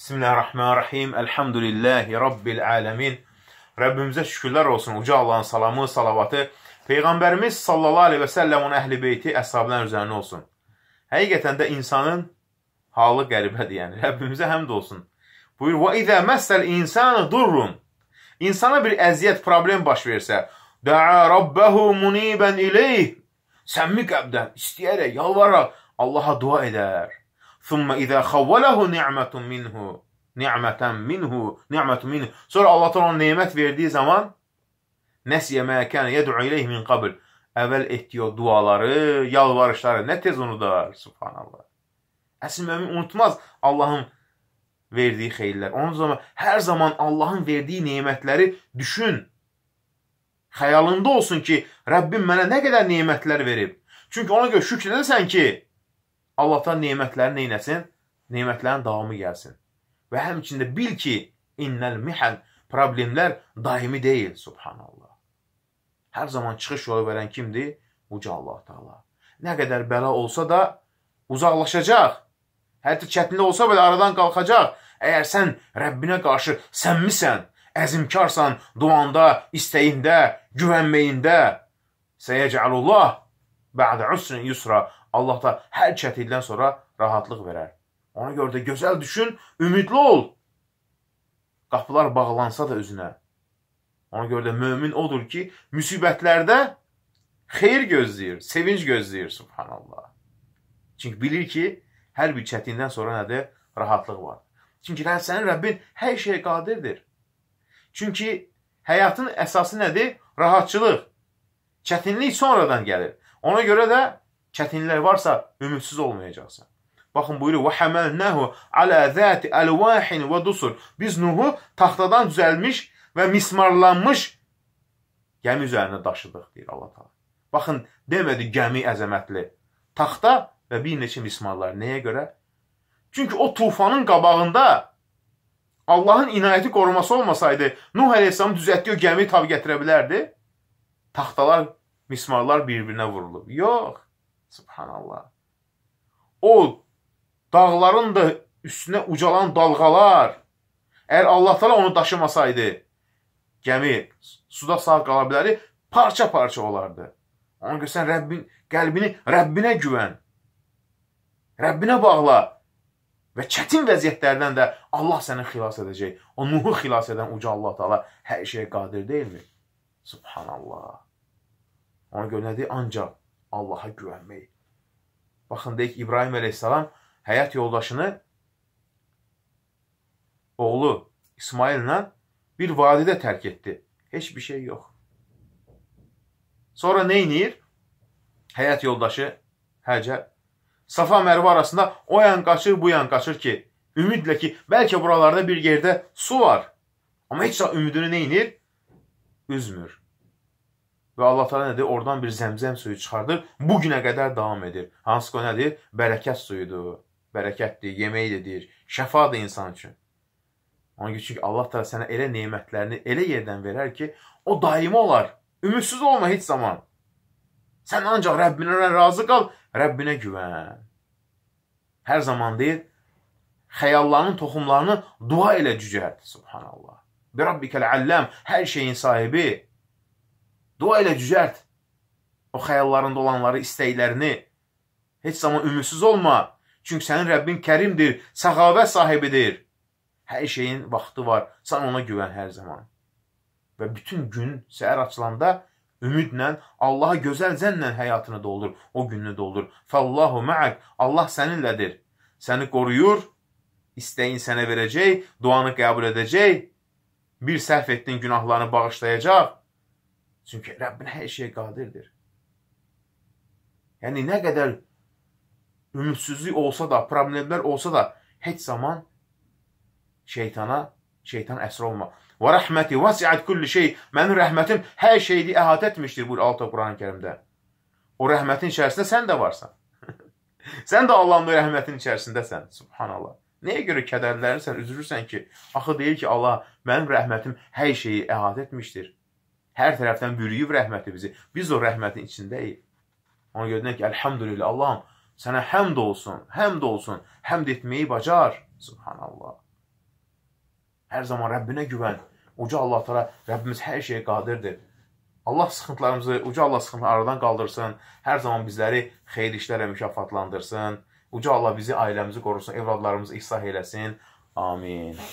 Bismillahirrahmanirrahim. Elhamdülillahi Rabbil alemin. Rəbbimizə şükürlər olsun. Uca Allahın salamı, salavatı Peyğəmbərimiz sallallahu aleyhi və səlləm onun əhl-i beyti əshablar üzərinə olsun. Həqiqətən də insanın halı qəribədir, yəni. Rəbbimizə həmd olsun. Buyur, və idə məsəl insanı durrun. İnsana bir əziyyət, problem baş versə, dəə rabbəhu munibən ileyh, səmmi qəbdən, istəyərək, yalvararaq Allaha dua edər. Summa izə xavvələhu ni'mətun minhu. Ni'mətən minhu. Ni'mətun minhu. Sonra Allah ona nemət verdiyi zaman nəsiyə məkənə yəd'u iləyh min qabl. Əvvəl etdiyi o duaları, yalvarışları nə tez unudar. Subhanallah. Əsl mümin unutmaz Allahın verdiyi xeyirlər. Onun zaman hər zaman Allahın verdiyi nemətləri düşün. Xəyalında olsun ki, Rəbbim mənə nə qədər nemətlər verib. Çünki ona görə şükr edəsən ki, Allahdan nemətləri neynəsin? Nemətlərin davamı gəlsin. Və həmçində bil ki, innəl mihəl, problemlər daimi deyil, subhanallah. Hər zaman çıxış yolu verən kimdir? Uca Allah-u Teala. Nə qədər bəla olsa da uzaqlaşacaq. Hətta çətinli olsa belə aradan qalxacaq. Əgər sən Rəbbinə qarşı sənmisən, əzimkarsan duanda, istəyində, güvənməyində, səyəcəlullah bə'də usrin yusra Allah da hər çətinlikdən sonra rahatlıq verər. Ona görə də gözəl düşün, ümidli ol. Qapılar bağlansa da üzünə. Ona görə də mömin odur ki, müsibətlərdə xeyir gözləyir, sevinc gözləyir, subhanallah. Çünki bilir ki, hər bir çətindən sonra nədir? Rahatlıq var. Çünki sənin Rəbbin hər şeyə qadirdir. Çünki həyatın əsası nədir? Rahatçılıq. Çətinlik sonradan gəlir. Ona görə də çətinliklər varsa, ümidsiz olmayacaqsan. Baxın buyurur: "Və həməlnəhu alə zati alwahin və dusur." Biz Nuhu taxtadan düzəlmiş və mismarlanmış gəmi üzərinə daşıdıq deyir Allah Taala. Baxın, demədi gəmi əzəmətli. Taxta və bir neçə mismarlar. Nəyə görə? Çünki o tufanın qabağında Allahın inayəti qoruması olmasaydı, Nuh əleyhissalam düzəltdiyi o gəmi tab gətirə bilərdi. Taxtalar, mismarlar bir-birinə vurulub. Yox. Subhanallah. O dağların da üstünə ucalan dalğalar, əgər Allah Taala onu daşımasaydı, gəmi suda sağ qala biləri parça-parça olardı. Ona görə sən Rəbbin qəlbini Rəbbinə güvən. Rəbbinə bağla və çətin vəziyyətlərdən də Allah səni xilas edəcək. O Nuhu xilas edən uca Allah Taala hər şeyə qadir deyilmi? Subhanallah. Ona görə nədir? Ancaq Allaha güvənmək. Baxın, deyək, İbrahim əleyhissalam həyat yoldaşını oğlu İsmaillə bir vadidə tərk etdi. Heç bir şey yox. Sonra neynir? Həyat yoldaşı Həcər. Safa Mərvə arasında o yan qaçır, bu yan qaçır ki, ümidlə ki, bəlkə buralarda bir yerdə su var. Amma heç ümidini neynir? Üzmür. Və Allah Teala nədir? Oradan bir zəmzəm suyu çıxardır. Bu günə qədər davam edir. Hansı ki o nədir? Bərəkət suyudur. Bərəkətdir, yeməkdir, deyir. Şəfadır insan üçün. Onun üçün ki, Allah Teala sənə elə nemətlərini elə yerdən verər ki, o daimi olar. Ümidsiz olma heç zaman. Sən ancaq Rəbbinə razı qal, Rəbbinə güvən. Hər zaman deyir, xəyallarının toxumlarını dua elə cücərt. Subhanallah. Bir Rabbikəl əlləm, hər şeyin sahibi. Dua ilə cücərt. O xəyallarında olanları, istəklərini. Heç zaman ümidsiz olma. Çünki sənin Rəbbin kərimdir, səxavət sahibidir. Hər şeyin vaxtı var. Sən ona güvən hər zaman. Və bütün gün səhər açılanda ümidlə, Allaha gözəl zənnlə həyatını doldur, o gününü doldur. Fəllahu mə'ək, Allah səninlədir. Səni qoruyur, istəyin sənə verəcək, duanı qəbul edəcək, bir səhv etdiyin günahlarını bağışlayacaq Çünki Rəbbin hər şeyə qadirdir. Yəni, nə qədər ümidsizlik olsa da, problemlər olsa da, heç zaman şeytana, şeytan əsr olma. Və rəhməti vəsiət kulli şey, mənim rəhmətim hər şeyi əhatə etmişdir, buyur Alta Quran-ı Kerimdə. O rəhmətin içərisində sən də varsan. sən də Allahın rəhmətinin içərisindəsən, subhanallah. Nəyə görə kədərlənirsən, üzülürsən ki, axı deyir ki, Allah, mənim rəhmətim hər şeyi əhatə etmişdir. Hər tərəfdən bürüyüb rəhməti bizi. Biz o rəhmətin içindəyik. Ona görə deyək ki, əlhamdülillah, Allahım, sənə həmd olsun, həmd olsun, həmd etməyi bacar. Subhanallah. Hər zaman Rəbbinə güvən. Uca Allah tara Rəbbimiz hər şeyə qadirdir. Allah sıxıntılarımızı, uca Allah sıxıntıları aradan qaldırsın. Hər zaman bizləri xeyir işlərlə mükafatlandırsın. Uca Allah bizi, ailəmizi qorusun, evladlarımızı ihsah eləsin. Amin.